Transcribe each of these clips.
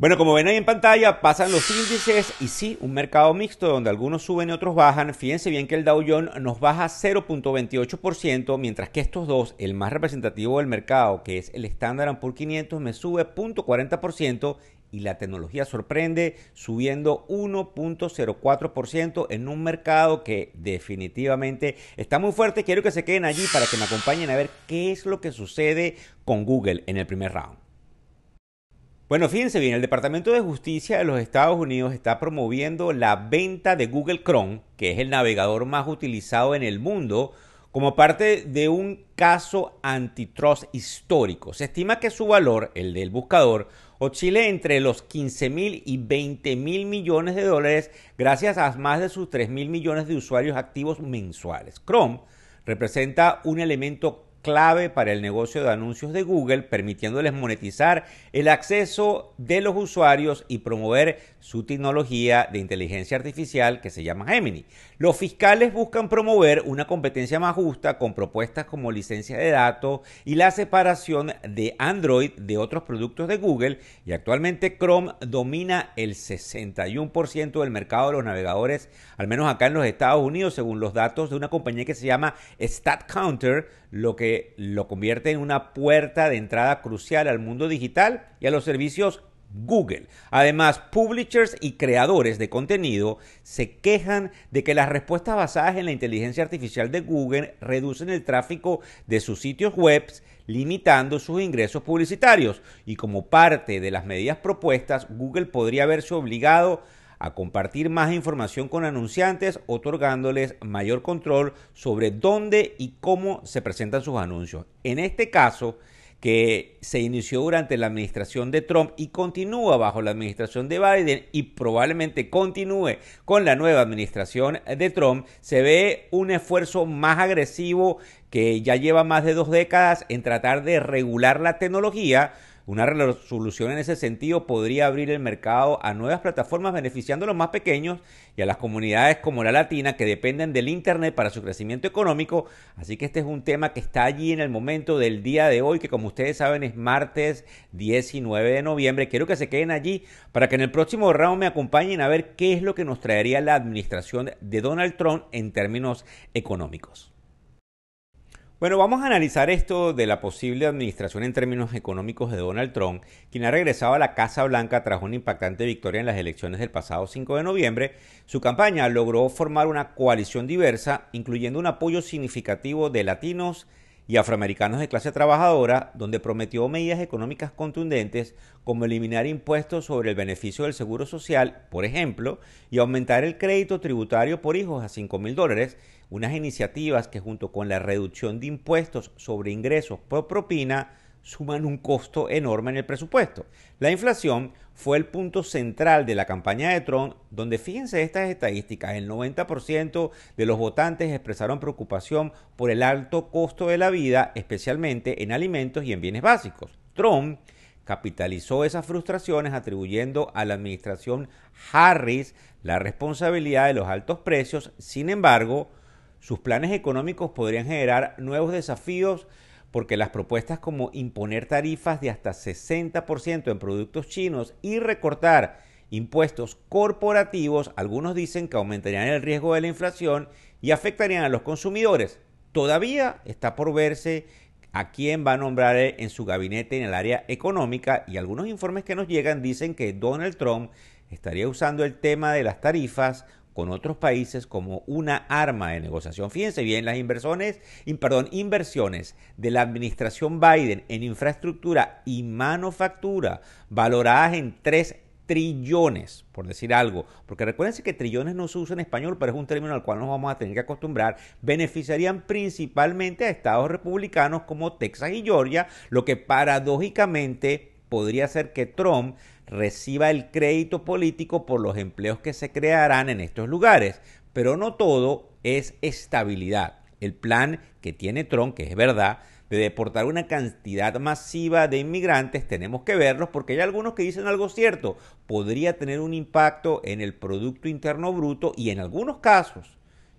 Bueno, como ven ahí en pantalla, pasan los índices y sí, un mercado mixto donde algunos suben y otros bajan. Fíjense bien que el Dow Jones nos baja 0.28%, mientras que estos dos, el más representativo del mercado, que es el Standard Poor's 500, me sube 0.40% y la tecnología sorprende subiendo 1.04% en un mercado que definitivamente está muy fuerte. Quiero que se queden allí para que me acompañen a ver qué es lo que sucede con Google en el primer round. Bueno, fíjense bien, el Departamento de Justicia de los Estados Unidos está promoviendo la venta de Google Chrome, que es el navegador más utilizado en el mundo, como parte de un caso antitrust histórico. Se estima que su valor, el del buscador, oscila entre los 15 mil y 20 mil millones de dólares gracias a más de sus 3 mil millones de usuarios activos mensuales. Chrome representa un elemento clave para el negocio de anuncios de Google, permitiéndoles monetizar el acceso de los usuarios y promover su tecnología de inteligencia artificial que se llama Gemini. Los fiscales buscan promover una competencia más justa con propuestas como licencia de datos y la separación de Android de otros productos de Google y actualmente Chrome domina el 61% del mercado de los navegadores, al menos acá en los Estados Unidos, según los datos de una compañía que se llama StatCounter, lo que lo convierte en una puerta de entrada crucial al mundo digital y a los servicios Google. Además, publishers y creadores de contenido se quejan de que las respuestas basadas en la inteligencia artificial de Google reducen el tráfico de sus sitios web, limitando sus ingresos publicitarios. Y como parte de las medidas propuestas, Google podría verse obligado a a compartir más información con anunciantes, otorgándoles mayor control sobre dónde y cómo se presentan sus anuncios. En este caso, que se inició durante la administración de Trump y continúa bajo la administración de Biden y probablemente continúe con la nueva administración de Trump, se ve un esfuerzo más agresivo que ya lleva más de dos décadas en tratar de regular la tecnología una resolución en ese sentido podría abrir el mercado a nuevas plataformas beneficiando a los más pequeños y a las comunidades como la latina que dependen del Internet para su crecimiento económico. Así que este es un tema que está allí en el momento del día de hoy, que como ustedes saben es martes 19 de noviembre. Quiero que se queden allí para que en el próximo round me acompañen a ver qué es lo que nos traería la administración de Donald Trump en términos económicos. Bueno, vamos a analizar esto de la posible administración en términos económicos de Donald Trump, quien ha regresado a la Casa Blanca tras una impactante victoria en las elecciones del pasado 5 de noviembre. Su campaña logró formar una coalición diversa, incluyendo un apoyo significativo de latinos, y afroamericanos de clase trabajadora, donde prometió medidas económicas contundentes como eliminar impuestos sobre el beneficio del seguro social, por ejemplo, y aumentar el crédito tributario por hijos a 5 mil dólares, unas iniciativas que junto con la reducción de impuestos sobre ingresos por propina suman un costo enorme en el presupuesto. La inflación fue el punto central de la campaña de Trump, donde fíjense estas estadísticas, el 90% de los votantes expresaron preocupación por el alto costo de la vida, especialmente en alimentos y en bienes básicos. Trump capitalizó esas frustraciones atribuyendo a la administración Harris la responsabilidad de los altos precios, sin embargo, sus planes económicos podrían generar nuevos desafíos porque las propuestas como imponer tarifas de hasta 60% en productos chinos y recortar impuestos corporativos, algunos dicen que aumentarían el riesgo de la inflación y afectarían a los consumidores. Todavía está por verse a quién va a nombrar en su gabinete en el área económica y algunos informes que nos llegan dicen que Donald Trump estaría usando el tema de las tarifas con otros países como una arma de negociación. Fíjense bien, las inversiones, perdón, inversiones de la administración Biden en infraestructura y manufactura valoradas en 3 trillones, por decir algo, porque recuérdense que trillones no se usa en español, pero es un término al cual nos vamos a tener que acostumbrar, beneficiarían principalmente a estados republicanos como Texas y Georgia, lo que paradójicamente podría ser que Trump reciba el crédito político por los empleos que se crearán en estos lugares. Pero no todo es estabilidad. El plan que tiene Trump, que es verdad, de deportar una cantidad masiva de inmigrantes, tenemos que verlos porque hay algunos que dicen algo cierto, podría tener un impacto en el Producto Interno Bruto y en algunos casos,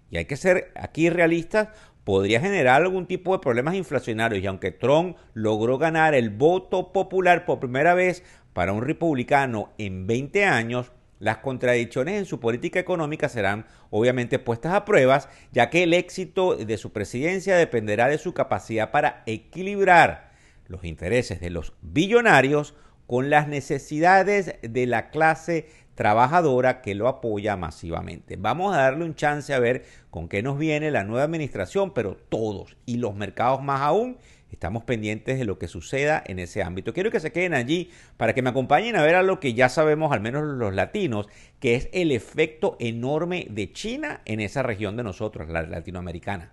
y hay que ser aquí realistas, podría generar algún tipo de problemas inflacionarios y aunque Trump logró ganar el voto popular por primera vez para un republicano en 20 años, las contradicciones en su política económica serán obviamente puestas a pruebas, ya que el éxito de su presidencia dependerá de su capacidad para equilibrar los intereses de los billonarios con las necesidades de la clase trabajadora que lo apoya masivamente. Vamos a darle un chance a ver con qué nos viene la nueva administración, pero todos y los mercados más aún Estamos pendientes de lo que suceda en ese ámbito. Quiero que se queden allí para que me acompañen a ver a lo que ya sabemos, al menos los latinos, que es el efecto enorme de China en esa región de nosotros, la latinoamericana.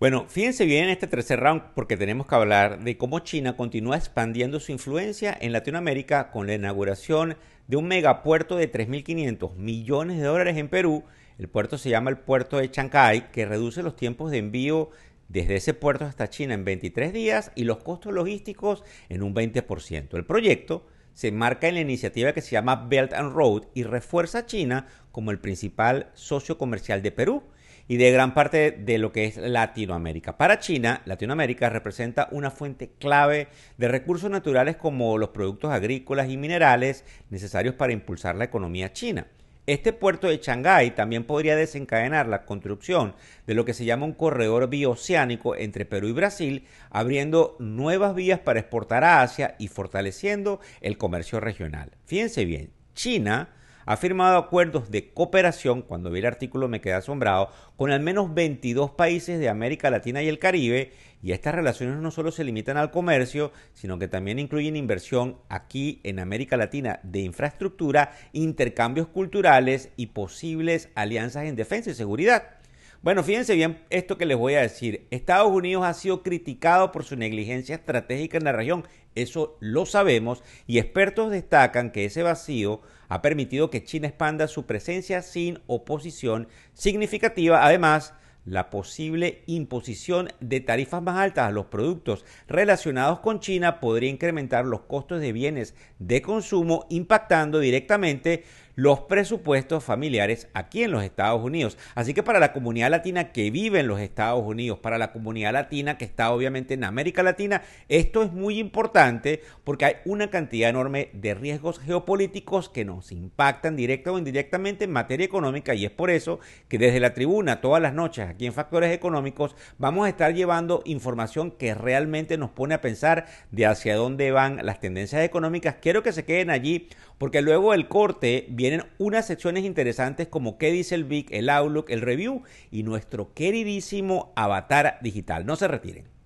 Bueno, fíjense bien en este tercer round porque tenemos que hablar de cómo China continúa expandiendo su influencia en Latinoamérica con la inauguración de un megapuerto de 3.500 millones de dólares en Perú. El puerto se llama el puerto de Chancay, que reduce los tiempos de envío desde ese puerto hasta China en 23 días y los costos logísticos en un 20%. El proyecto se marca en la iniciativa que se llama Belt and Road y refuerza a China como el principal socio comercial de Perú y de gran parte de lo que es Latinoamérica. Para China, Latinoamérica representa una fuente clave de recursos naturales como los productos agrícolas y minerales necesarios para impulsar la economía china. Este puerto de Shanghái también podría desencadenar la construcción de lo que se llama un corredor bioceánico entre Perú y Brasil, abriendo nuevas vías para exportar a Asia y fortaleciendo el comercio regional. Fíjense bien, China ha firmado acuerdos de cooperación, cuando vi el artículo me quedé asombrado, con al menos 22 países de América Latina y el Caribe, y estas relaciones no solo se limitan al comercio, sino que también incluyen inversión aquí en América Latina de infraestructura, intercambios culturales y posibles alianzas en defensa y seguridad. Bueno, fíjense bien esto que les voy a decir. Estados Unidos ha sido criticado por su negligencia estratégica en la región. Eso lo sabemos y expertos destacan que ese vacío ha permitido que China expanda su presencia sin oposición significativa. Además, la posible imposición de tarifas más altas a los productos relacionados con China podría incrementar los costos de bienes de consumo, impactando directamente los presupuestos familiares aquí en los Estados Unidos. Así que para la comunidad latina que vive en los Estados Unidos, para la comunidad latina que está obviamente en América Latina, esto es muy importante porque hay una cantidad enorme de riesgos geopolíticos que nos impactan directa o indirectamente en materia económica y es por eso que desde la tribuna todas las noches aquí en Factores Económicos vamos a estar llevando información que realmente nos pone a pensar de hacia dónde van las tendencias económicas. Quiero que se queden allí porque luego el corte viene tienen unas secciones interesantes como qué dice el Big, el Outlook, el Review y nuestro queridísimo avatar digital. No se retiren.